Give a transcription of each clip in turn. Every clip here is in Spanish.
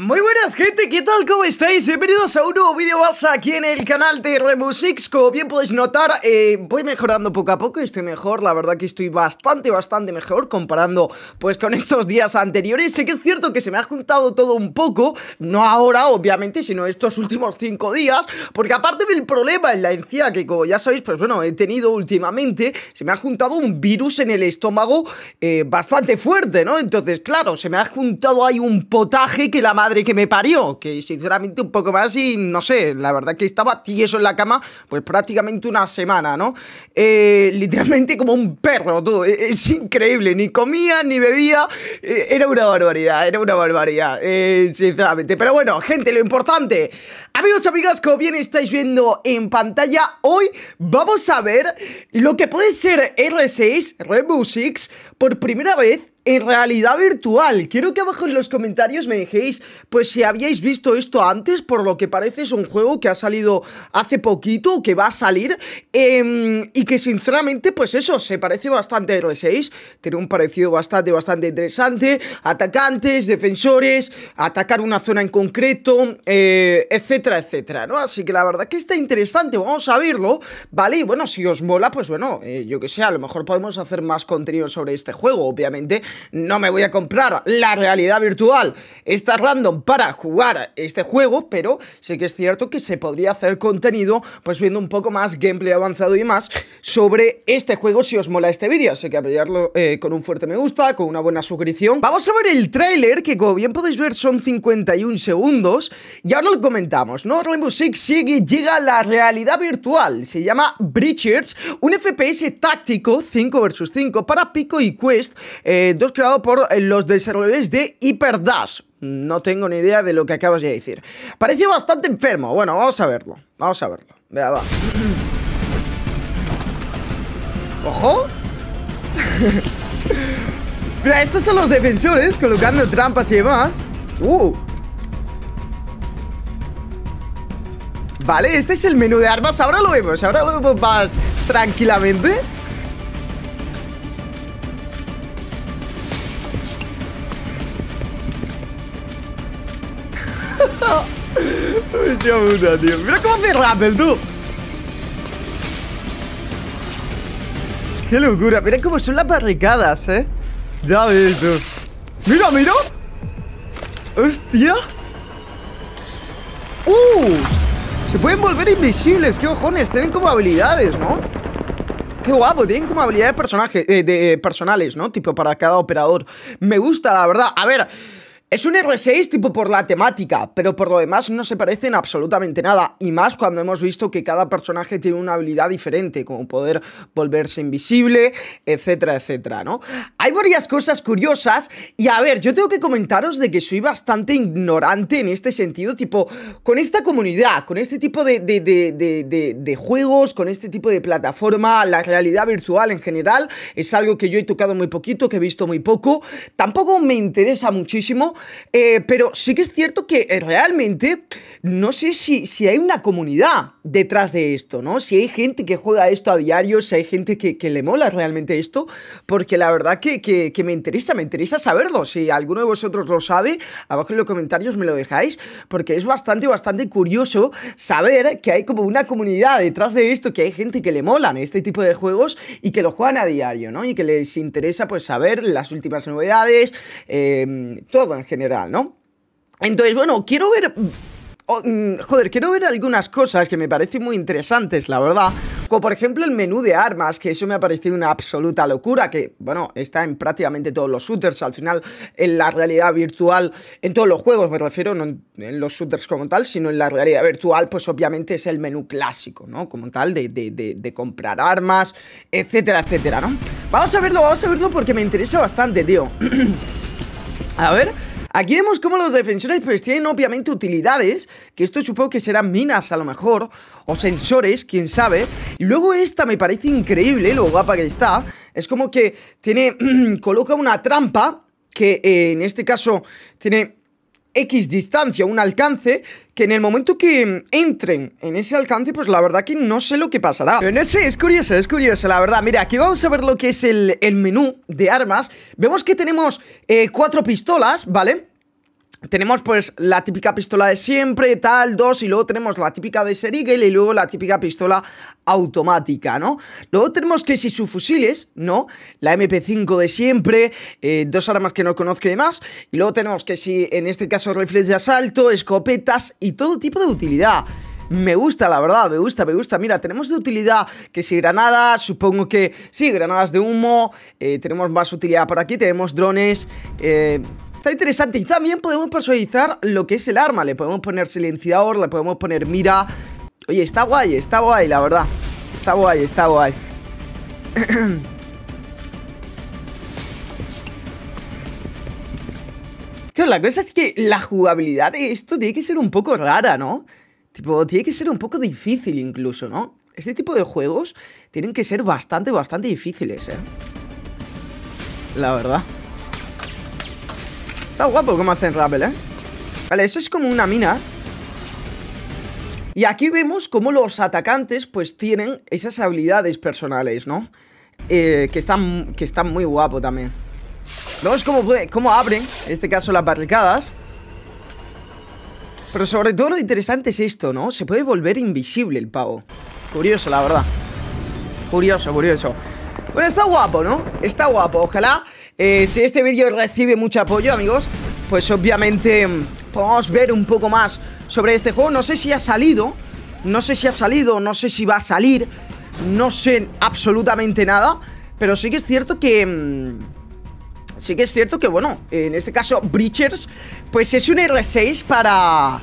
Muy buenas gente, ¿qué tal? ¿Cómo estáis? Bienvenidos a un nuevo vídeo más aquí en el canal de Remusix Como bien podéis notar, eh, voy mejorando poco a poco, estoy mejor La verdad que estoy bastante, bastante mejor comparando pues con estos días anteriores Sé que es cierto que se me ha juntado todo un poco No ahora, obviamente, sino estos últimos cinco días Porque aparte del problema en la encía que como ya sabéis, pues bueno, he tenido últimamente Se me ha juntado un virus en el estómago eh, bastante fuerte, ¿no? Entonces, claro, se me ha juntado ahí un potaje que la madre que me parió, que sinceramente un poco más y no sé, la verdad que estaba tieso en la cama pues prácticamente una semana, ¿no? Eh, literalmente como un perro, tú, e-, es, increíble, ni comía, ni bebía, e-, era una barbaridad, era una barbaridad, eh, sinceramente. Pero bueno, gente, lo importante, amigos, amigas, como bien estáis viendo en pantalla, hoy vamos a ver lo que puede ser R6, Rainbow 6, por primera vez en realidad virtual. Quiero que abajo en los comentarios me dejéis, pues si habíais visto esto antes, por lo que parece es un juego que ha salido hace poquito, que va a salir, em, y que sinceramente, pues eso, se parece bastante a R6, tiene un parecido bastante, bastante interesante, atacantes, defensores, atacar una zona en concreto, eh, etcétera, etcétera, ¿no? Así que la verdad que está interesante, vamos a verlo, ¿vale? Y bueno, si os mola, pues bueno, eh, yo que sé, a lo mejor podemos hacer más contenido sobre este juego, obviamente, no me voy a comprar la realidad virtual, esta random para jugar este juego, pero sí que es cierto que se podría hacer contenido, pues viendo un poco más gameplay avanzado y más sobre este juego si os mola este vídeo, así que apoyarlo eh, con un fuerte me gusta, con una buena suscripción. Vamos a ver el tráiler, que como bien podéis ver son 51 segundos, y ahora lo comentamos, ¿no? Rainbow Six sigue, llega a la realidad virtual, se llama Breachers, un FPS táctico 5 vs 5 para Pico y Quest, eh, creado por eh, los desarrolladores de Hyper No tengo ni idea de lo que acabas de decir. Parece bastante enfermo. Bueno, vamos a verlo. Vamos a verlo. Vea, va. ¡Ojo! Mira, estos son los defensores colocando trampas y demás. ¡Uh! Vale, este es el menú de armas. Ahora lo vemos, ahora lo vemos más tranquilamente. Mira cómo hace Rappel, tú. Qué locura. Mira cómo son las barricadas, eh. Ya ves tú. Mira, mira. Hostia. ¡Uh! Se pueden volver invisibles. ¡Qué ojones! Tienen como habilidades, ¿no? Qué guapo, tienen como habilidades personaje, eh, de, eh, personales, ¿no? Tipo para cada operador. Me gusta, la verdad. A ver, es un R6 tipo por la temática, pero por lo demás no se parecen absolutamente nada, y más cuando hemos visto que cada personaje tiene una habilidad diferente, como poder volverse invisible, etcétera, etcétera, ¿no? Hay varias cosas curiosas, y a ver, yo tengo que comentaros de que soy bastante ignorante en este sentido, tipo, con esta comunidad, con este tipo de, de, de juegos, con este tipo de plataforma, la realidad virtual en general, es algo que yo he tocado muy poquito, que he visto muy poco, tampoco me interesa muchísimo, eh, pero sí que es cierto que eh, realmente no sé si, si hay una comunidad detrás de esto, ¿no? Si hay gente que juega esto a diario, si hay gente que, le mola realmente esto, porque la verdad que, me interesa, me interesa saberlo. Si alguno de vosotros lo sabe, abajo en los comentarios me lo dejáis, porque es bastante, bastante curioso saber que hay como una comunidad detrás de esto, que hay gente que le molan este tipo de juegos y que lo juegan a diario, ¿no? Y que les interesa pues saber las últimas novedades, em, todo en general, ¿no? Entonces, bueno, quiero ver... Oh, mm, joder, quiero ver algunas cosas que me parecen muy interesantes, la verdad. Como por ejemplo el menú de armas, que eso me ha parecido una absoluta locura, que, bueno, está en prácticamente todos los shooters, al final en la realidad virtual, en todos los juegos me refiero, no en, los shooters como tal, sino en la realidad virtual, pues obviamente es el menú clásico, ¿no? Como tal, de comprar armas, etcétera, etcétera, ¿no? Vamos a verlo, vamos a verlo porque me interesa bastante, tío. a ver... Aquí vemos cómo los defensores pues tienen obviamente utilidades, que esto supongo que serán minas a lo mejor, o sensores, quién sabe. Y luego esta me parece increíble, lo guapa que está. Es como que tiene, coloca una trampa, que eh, en este caso tiene X distancia, un alcance, que en el momento que entren en ese alcance, pues la verdad que no sé lo que pasará. Pero no sé, es curioso, es curioso, la verdad. Mira, aquí vamos a ver lo que es el, el menú de armas. Vemos que tenemos eh, cuatro pistolas, ¿vale? tenemos pues la típica pistola de siempre, tal, dos, y luego tenemos la típica de Serigel y luego la típica pistola automática, ¿no? Luego tenemos que si sus fusiles, ¿no? La MP5 de siempre, eh, dos armas que no conozco de demás, y luego tenemos que si en este caso rifles de asalto, escopetas y todo tipo de utilidad. Me gusta, la verdad, me gusta, me gusta. Mira, tenemos de utilidad que si granadas, supongo que sí, granadas de humo, eh, tenemos más utilidad por aquí, tenemos drones, eh, Está interesante. Y también podemos personalizar lo que es el arma. Le podemos poner silenciador, le podemos poner mira. Oye, está guay, está guay, la verdad. Está guay, está guay. Claro, la cosa es que la jugabilidad de esto tiene que ser un poco rara, ¿no? Tipo, tiene que ser un poco difícil incluso, ¿no? Este tipo de juegos tienen que ser bastante, bastante difíciles, ¿eh? La verdad. Está guapo como hacen Rappel, ¿eh? Vale, eso es como una mina. Y aquí vemos cómo los atacantes pues tienen esas habilidades personales, ¿no? Eh, que, están, que están muy guapo también. Vemos cómo, cómo abren, en este caso, las barricadas. Pero sobre todo lo interesante es esto, ¿no? Se puede volver invisible el pavo. Curioso, la verdad. Curioso, curioso. Bueno, está guapo, ¿no? Está guapo. Ojalá eh, si este vídeo recibe mucho apoyo, amigos, pues obviamente mm, podemos ver un poco más sobre este juego. No sé si ha salido, no sé si ha salido, no sé si va a salir, no sé absolutamente nada, pero sí que es cierto que... Mm, sí que es cierto que, bueno, en este caso Breachers, pues es un R6 para...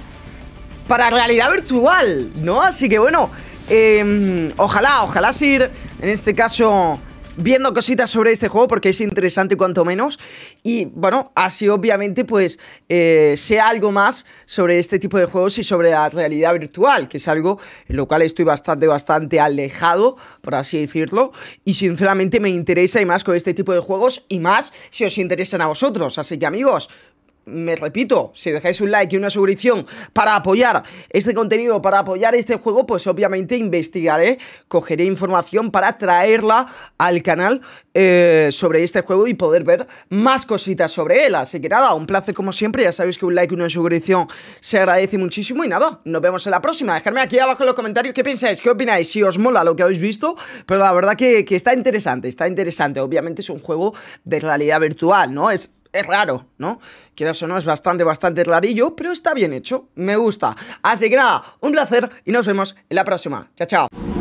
Para realidad virtual, ¿no? Así que, bueno, em, ojalá, ojalá Sir, en este caso viendo cositas sobre este juego porque es interesante cuanto menos. Y bueno, así obviamente pues eh, sé algo más sobre este tipo de juegos y sobre la realidad virtual, que es algo en lo cual estoy bastante, bastante alejado, por así decirlo. Y sinceramente me interesa y más con este tipo de juegos y más si os interesan a vosotros. Así que amigos, me repito, si dejáis un like y una suscripción para apoyar este contenido, para apoyar este juego, pues obviamente investigaré, cogeré información para traerla al canal eh, sobre este juego y poder ver más cositas sobre él. Así que nada, un placer como siempre, ya sabéis que un like y una suscripción se agradece muchísimo y nada, nos vemos en la próxima. Dejadme aquí abajo en los comentarios qué pensáis, qué opináis, si os mola lo que habéis visto, pero la verdad que, que está interesante, está interesante. Obviamente es un juego de realidad virtual, ¿no? Es es raro, ¿no? Quieras o no, es bastante, bastante rarillo, pero está bien hecho, me gusta. Así que nada, un placer y nos vemos en la próxima. Chao, chao.